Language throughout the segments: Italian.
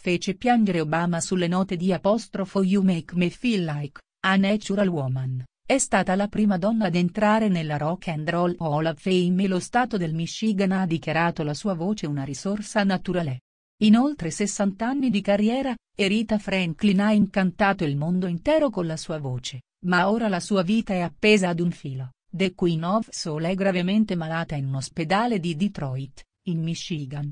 fece piangere Obama sulle note di apostrofo You make me feel like, a natural woman, è stata la prima donna ad entrare nella Rock and Roll Hall of Fame e lo stato del Michigan ha dichiarato la sua voce una risorsa naturale. In oltre 60 anni di carriera, Erita Franklin ha incantato il mondo intero con la sua voce, ma ora la sua vita è appesa ad un filo. The Queen of Soul è gravemente malata in un ospedale di Detroit, in Michigan.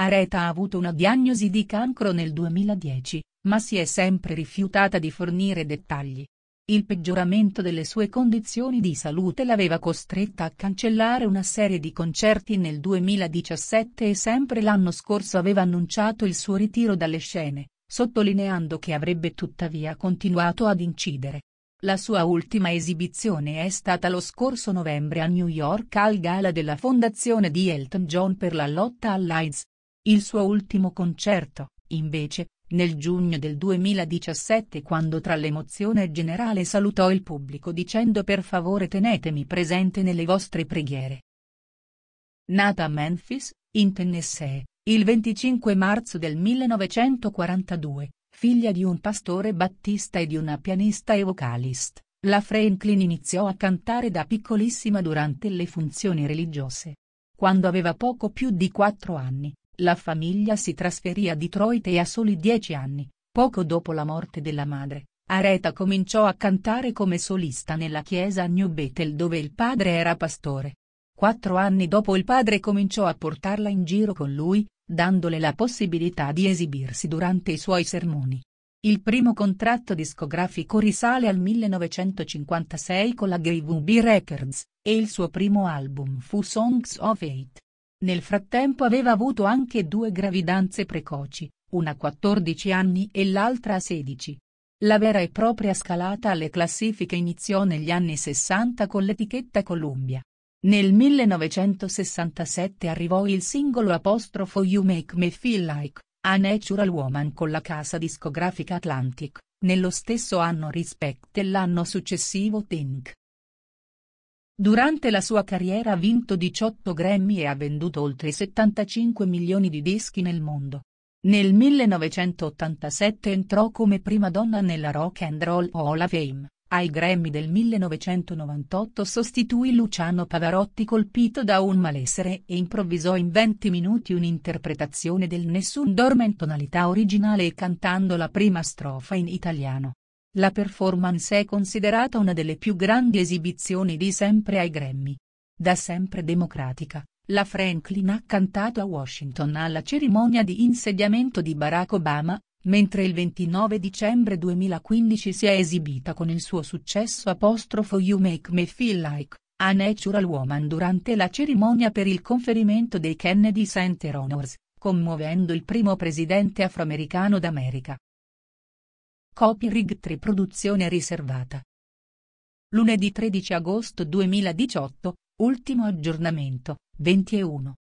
Areta ha avuto una diagnosi di cancro nel 2010, ma si è sempre rifiutata di fornire dettagli. Il peggioramento delle sue condizioni di salute l'aveva costretta a cancellare una serie di concerti nel 2017 e sempre l'anno scorso aveva annunciato il suo ritiro dalle scene, sottolineando che avrebbe tuttavia continuato ad incidere. La sua ultima esibizione è stata lo scorso novembre a New York al gala della fondazione di Elton John per la lotta all'AIDS, il suo ultimo concerto, invece, nel giugno del 2017 quando tra l'emozione generale salutò il pubblico dicendo per favore tenetemi presente nelle vostre preghiere. Nata a Memphis, in Tennessee, il 25 marzo del 1942, figlia di un pastore battista e di una pianista e vocalist, la Franklin iniziò a cantare da piccolissima durante le funzioni religiose. Quando aveva poco più di quattro anni, la famiglia si trasferì a Detroit e a soli dieci anni, poco dopo la morte della madre, Aretha cominciò a cantare come solista nella chiesa a New Bethel dove il padre era pastore. Quattro anni dopo il padre cominciò a portarla in giro con lui, dandole la possibilità di esibirsi durante i suoi sermoni. Il primo contratto discografico risale al 1956 con la Grave Records, e il suo primo album fu Songs of Eight. Nel frattempo aveva avuto anche due gravidanze precoci, una a 14 anni e l'altra a 16. La vera e propria scalata alle classifiche iniziò negli anni 60 con l'etichetta Columbia. Nel 1967 arrivò il singolo apostrofo You Make Me Feel Like, a Natural Woman con la casa discografica Atlantic, nello stesso anno Respect e l'anno successivo Think. Durante la sua carriera ha vinto 18 Grammy e ha venduto oltre 75 milioni di dischi nel mondo. Nel 1987 entrò come prima donna nella Rock and Roll Hall of Fame. Ai Grammy del 1998 sostituì Luciano Pavarotti colpito da un malessere e improvvisò in 20 minuti un'interpretazione del Nessun dorme in tonalità originale e cantando la prima strofa in italiano. La performance è considerata una delle più grandi esibizioni di sempre ai Grammy. Da sempre democratica, la Franklin ha cantato a Washington alla cerimonia di insediamento di Barack Obama, mentre il 29 dicembre 2015 si è esibita con il suo successo apostrofo You Make Me Feel Like, a Natural Woman durante la cerimonia per il conferimento dei Kennedy Center Honors, commuovendo il primo presidente afroamericano d'America. Copyright 3 Produzione riservata. Lunedì 13 agosto 2018, ultimo aggiornamento, 21.